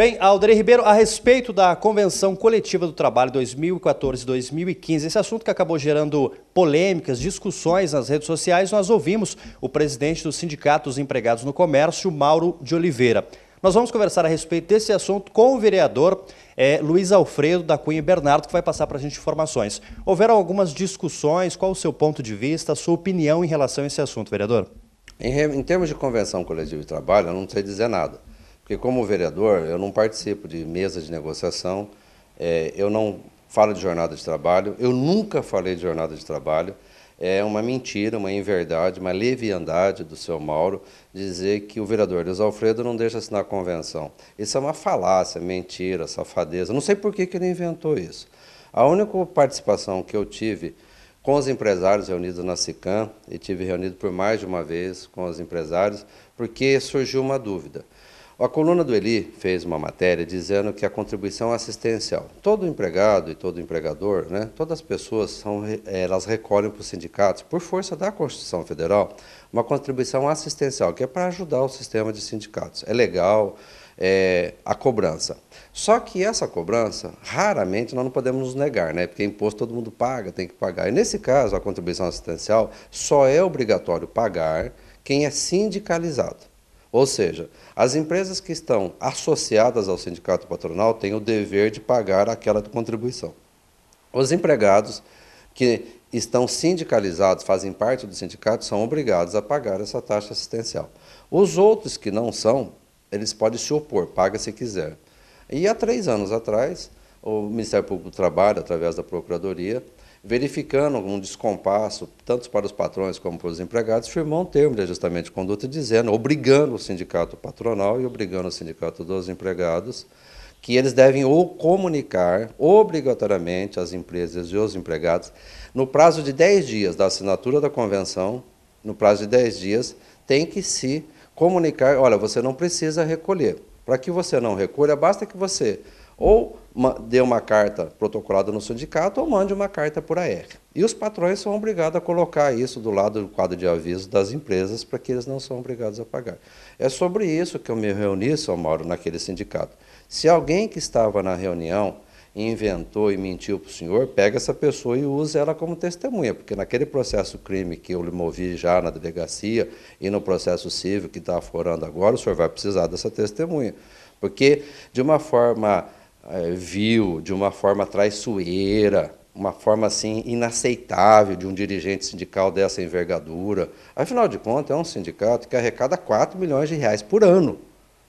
Bem, Aldrei Ribeiro, a respeito da Convenção Coletiva do Trabalho 2014-2015, esse assunto que acabou gerando polêmicas, discussões nas redes sociais, nós ouvimos o presidente do Sindicato dos Empregados no Comércio, Mauro de Oliveira. Nós vamos conversar a respeito desse assunto com o vereador é, Luiz Alfredo da Cunha Bernardo, que vai passar para a gente informações. Houveram algumas discussões, qual o seu ponto de vista, a sua opinião em relação a esse assunto, vereador? Em, em termos de convenção coletiva de trabalho, eu não sei dizer nada. Porque como vereador, eu não participo de mesa de negociação, é, eu não falo de jornada de trabalho, eu nunca falei de jornada de trabalho. É uma mentira, uma inverdade, uma leviandade do seu Mauro dizer que o vereador Luiz Alfredo não deixa assinar a convenção. Isso é uma falácia, é mentira, safadeza. Não sei por que, ele inventou isso. A única participação que eu tive com os empresários reunidos na SICAM, e tive reunido por mais de uma vez com os empresários, porque surgiu uma dúvida. A coluna do Eli fez uma matéria dizendo que a contribuição é assistencial. Todo empregado e todo empregador, né, todas as pessoas, são, elas recolhem para os sindicatos, por força da Constituição Federal, uma contribuição assistencial, que é para ajudar o sistema de sindicatos. É legal é, a cobrança. Só que essa cobrança, raramente nós não podemos nos negar, né? porque imposto todo mundo paga, tem que pagar. E nesse caso, a contribuição assistencial só é obrigatório pagar quem é sindicalizado. Ou seja, as empresas que estão associadas ao sindicato patronal têm o dever de pagar aquela contribuição. Os empregados que estão sindicalizados, fazem parte do sindicato, são obrigados a pagar essa taxa assistencial. Os outros que não são, eles podem se opor, paga se quiser. E há três anos atrás, o Ministério Público do Trabalho, através da Procuradoria, verificando algum descompasso, tanto para os patrões como para os empregados, firmou um termo de ajustamento de conduta dizendo, obrigando o sindicato patronal e obrigando o sindicato dos empregados, que eles devem ou comunicar obrigatoriamente às empresas e aos empregados, no prazo de 10 dias da assinatura da convenção, no prazo de 10 dias, tem que se comunicar, olha, você não precisa recolher. Para que você não recolha, basta que você ou dê uma carta protocolada no sindicato ou mande uma carta por AR. E os patrões são obrigados a colocar isso do lado do quadro de aviso das empresas para que eles não são obrigados a pagar. É sobre isso que eu me reuni, São Mauro, naquele sindicato. Se alguém que estava na reunião inventou e mentiu para o senhor, pega essa pessoa e use ela como testemunha, porque naquele processo crime que eu lhe movi já na delegacia e no processo civil que está aflorando agora, o senhor vai precisar dessa testemunha. Porque, de uma forma é, viu de uma forma traiçoeira, uma forma assim inaceitável de um dirigente sindical dessa envergadura. Afinal de contas, é um sindicato que arrecada 4 milhões de reais por ano.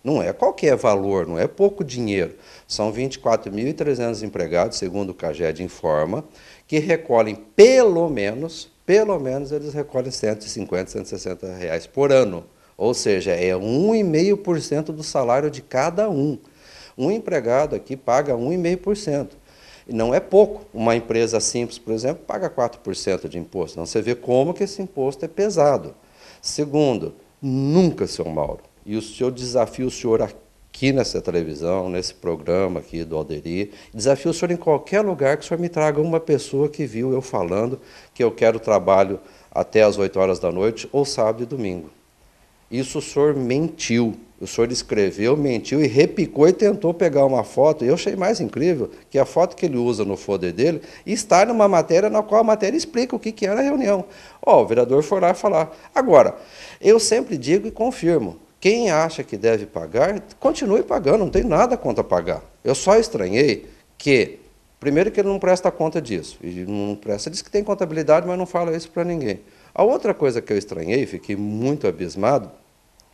Não é qualquer valor, não é pouco dinheiro. São 24.300 empregados, segundo o CAGED informa, que recolhem pelo menos, pelo menos eles recolhem 150, 160 reais por ano. Ou seja, é 1,5% do salário de cada um. Um empregado aqui paga 1,5%. E não é pouco. Uma empresa simples, por exemplo, paga 4% de imposto. Então você vê como que esse imposto é pesado. Segundo, nunca, seu Mauro, e o senhor desafio o senhor aqui nessa televisão, nesse programa aqui do Alderi, desafio o senhor em qualquer lugar que o senhor me traga uma pessoa que viu eu falando que eu quero trabalho até as 8 horas da noite ou sábado e domingo. Isso o senhor mentiu. O senhor escreveu, mentiu e repicou e tentou pegar uma foto. Eu achei mais incrível que a foto que ele usa no folder dele está numa matéria na qual a matéria explica o que, é era a reunião. oh, o vereador foi lá falar. Agora, eu sempre digo e confirmo, quem acha que deve pagar, continue pagando, não tem nada contra pagar. Eu só estranhei que, primeiro que ele não presta conta disso, e não presta, diz que tem contabilidade, mas não fala isso para ninguém. A outra coisa que eu estranhei, fiquei muito abismado,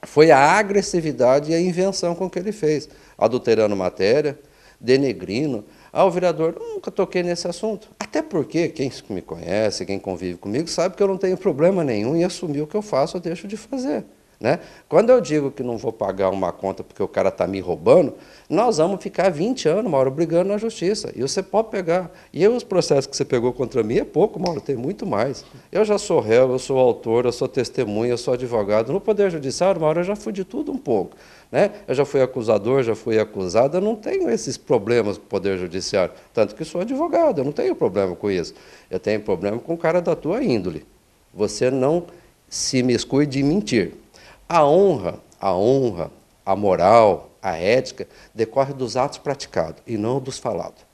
foi a agressividade e a invenção com que ele fez, adulterando matéria, denegrindo. Ah, o vereador, nunca toquei nesse assunto. Até porque quem me conhece, quem convive comigo, sabe que eu não tenho problema nenhum em assumir o que eu faço eu deixo de fazer. Né? Quando eu digo que não vou pagar uma conta porque o cara está me roubando, nós vamos ficar 20 anos, Mauro, brigando na justiça. E você pode pegar. E os processos que você pegou contra mim é pouco, Mauro, tem muito mais. Eu já sou réu, eu sou autor, eu sou testemunha, eu sou advogado. No Poder Judiciário, Mauro, eu já fui de tudo um pouco. Né? Eu já fui acusador, já fui acusada, não tenho esses problemas com o Poder Judiciário. Tanto que sou advogado, eu não tenho problema com isso. Eu tenho problema com o cara da tua índole. Você não se miscui de mentir. A honra, a honra, a moral, a ética decorre dos atos praticados e não dos falados.